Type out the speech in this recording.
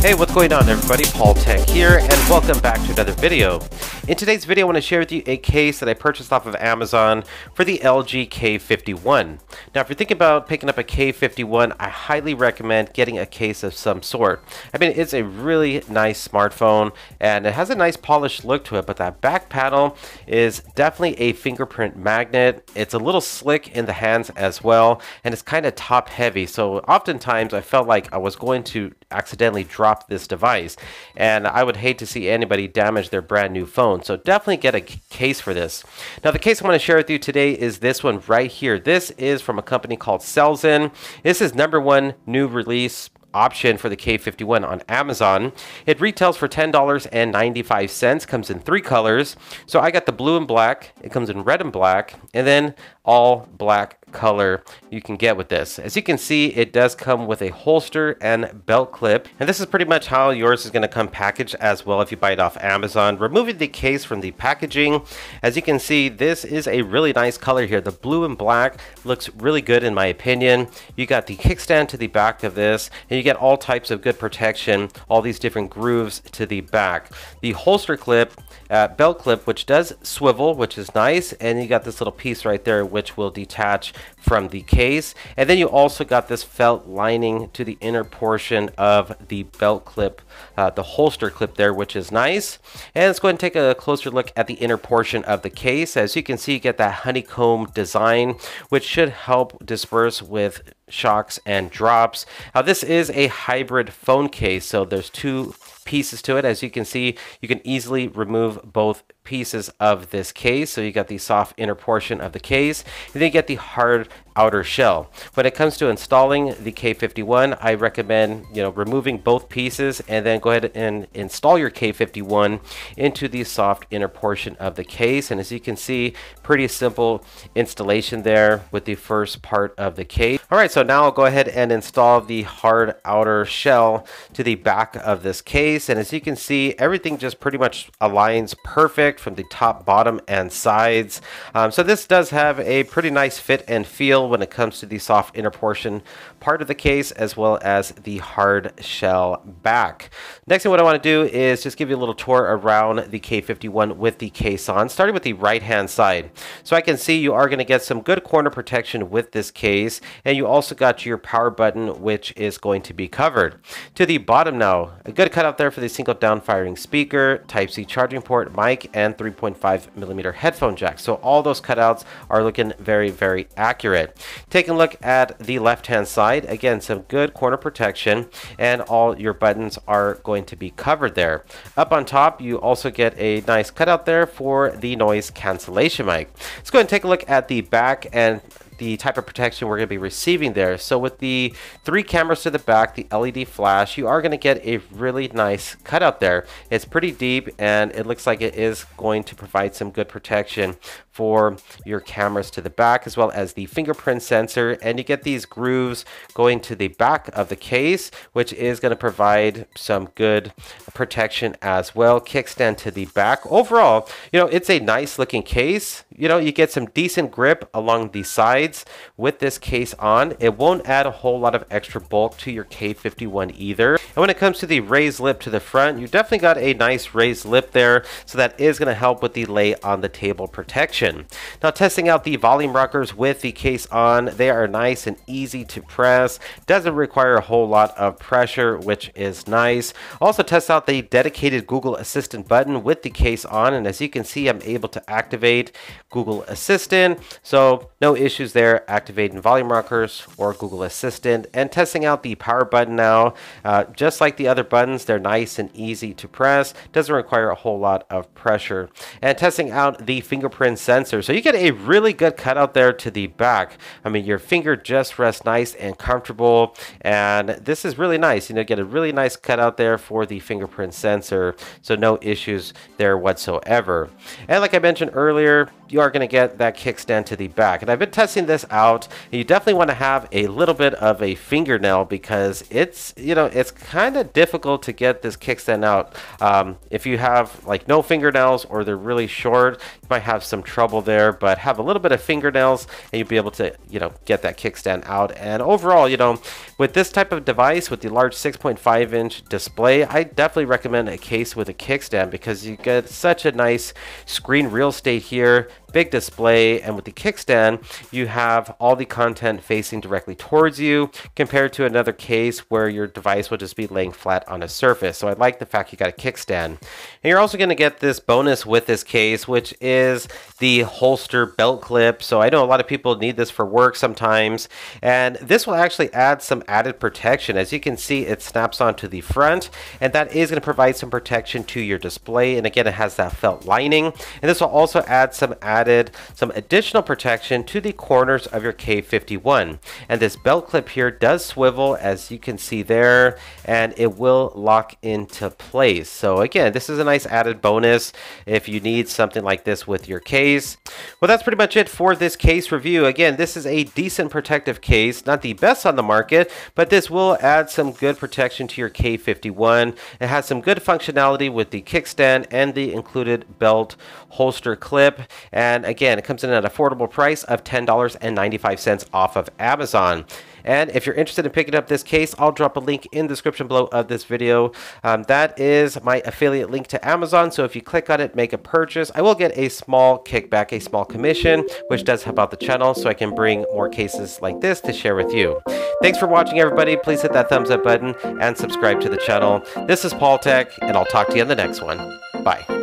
Hey, what's going on everybody? Paul Tech here and welcome back to another video. In today's video, I want to share with you a case that I purchased off of Amazon for the LG K51. Now, if you're thinking about picking up a K51, I highly recommend getting a case of some sort. I mean, it's a really nice smartphone and it has a nice polished look to it, but that back panel is definitely a fingerprint magnet. It's a little slick in the hands as well, and it's kind of top heavy. So oftentimes I felt like I was going to accidentally drop adopt this device. And I would hate to see anybody damage their brand new phone. So definitely get a case for this. Now, the case I want to share with you today is this one right here. This is from a company called Selzin. This is number one new release option for the K51 on Amazon. It retails for $10.95, comes in three colors. So I got the blue and black, it comes in red and black, and then all black color you can get with this. As you can see, it does come with a holster and belt clip. And this is pretty much how yours is going to come packaged as well if you buy it off Amazon. Removing the case from the packaging, as you can see, this is a really nice color here. The blue and black looks really good in my opinion. You got the kickstand to the back of this, and you get all types of good protection, all these different grooves to the back. The holster clip, uh, belt clip, which does swivel, which is nice, and you got this little piece right there, which will detach from the case. And then you also got this felt lining to the inner portion of the belt clip, uh, the holster clip there, which is nice. And let's go ahead and take a closer look at the inner portion of the case. As you can see, you get that honeycomb design, which should help disperse with shocks and drops. Now this is a hybrid phone case, so there's two pieces to it. As you can see, you can easily remove both pieces of this case. So you got the soft inner portion of the case, and then you get the hard outer shell. When it comes to installing the K51, I recommend you know removing both pieces and then go ahead and install your K51 into the soft inner portion of the case. And as you can see, pretty simple installation there with the first part of the case. All right, so now I'll go ahead and install the hard outer shell to the back of this case. And as you can see, everything just pretty much aligns perfect from the top, bottom, and sides. Um, so this does have a pretty nice fit and feel when it comes to the soft inner portion part of the case as well as the hard shell back. Next thing what I want to do is just give you a little tour around the K51 with the case on, starting with the right hand side. So I can see you are going to get some good corner protection with this case and you also got your power button which is going to be covered. To the bottom now, a good cutout there for the single down firing speaker, type C charging port, mic and 3.5 millimeter headphone jack. So all those cutouts are looking very, very accurate. Take Taking a look at the left hand side, again, some good corner protection and all your buttons are going to be covered there. Up on top, you also get a nice cutout there for the noise cancellation mic. Let's go and take a look at the back and the type of protection we're going to be receiving there. So with the three cameras to the back, the LED flash, you are going to get a really nice cutout there. It's pretty deep and it looks like it is going to provide some good protection for your cameras to the back as well as the fingerprint sensor and you get these grooves going to the back of the case which is going to provide some good protection as well kickstand to the back overall you know it's a nice looking case you know you get some decent grip along the sides sides with this case on. It won't add a whole lot of extra bulk to your K51 either. And when it comes to the raised lip to the front, you definitely got a nice raised lip there. So that is going to help with the lay on the table protection. Now testing out the volume rockers with the case on, they are nice and easy to press. Doesn't require a whole lot of pressure, which is nice. Also test out the dedicated Google Assistant button with the case on. And as you can see, I'm able to activate Google Assistant. So no issues there there, activating volume rockers or Google Assistant, and testing out the power button now. Uh, just like the other buttons, they're nice and easy to press, doesn't require a whole lot of pressure. And testing out the fingerprint sensor. So you get a really good cutout there to the back. I mean, your finger just rests nice and comfortable, and this is really nice. You know, get a really nice cutout there for the fingerprint sensor, so no issues there whatsoever. And like I mentioned earlier, you are going to get that kickstand to the back. And I've been testing this out. You definitely want to have a little bit of a fingernail because it's, you know, it's kind of difficult to get this kickstand out. Um, if you have like no fingernails or they're really short, you might have some trouble there, but have a little bit of fingernails and you'll be able to, you know, get that kickstand out. And overall, you know, with this type of device, with the large 6.5 inch display, I definitely recommend a case with a kickstand because you get such a nice screen real estate here big display, and with the kickstand, you have all the content facing directly towards you compared to another case where your device will just be laying flat on a surface. So I like the fact you got a kickstand. And you're also going to get this bonus with this case, which is the holster belt clip. So I know a lot of people need this for work sometimes, and this will actually add some added protection. As you can see, it snaps onto the front, and that is going to provide some protection to your display. And again, it has that felt lining, and this will also add some added added some additional protection to the corners of your K51. And this belt clip here does swivel as you can see there, and it will lock into place. So again, this is a nice added bonus if you need something like this with your case. Well, that's pretty much it for this case review. Again, this is a decent protective case, not the best on the market, but this will add some good protection to your K51. It has some good functionality with the kickstand and the included belt holster clip. And and again, it comes in at an affordable price of $10.95 off of Amazon. And if you're interested in picking up this case, I'll drop a link in the description below of this video. Um, that is my affiliate link to Amazon. So if you click on it, make a purchase, I will get a small kickback, a small commission, which does help out the channel so I can bring more cases like this to share with you. Thanks for watching, everybody. Please hit that thumbs up button and subscribe to the channel. This is Paul Tech, and I'll talk to you in the next one. Bye.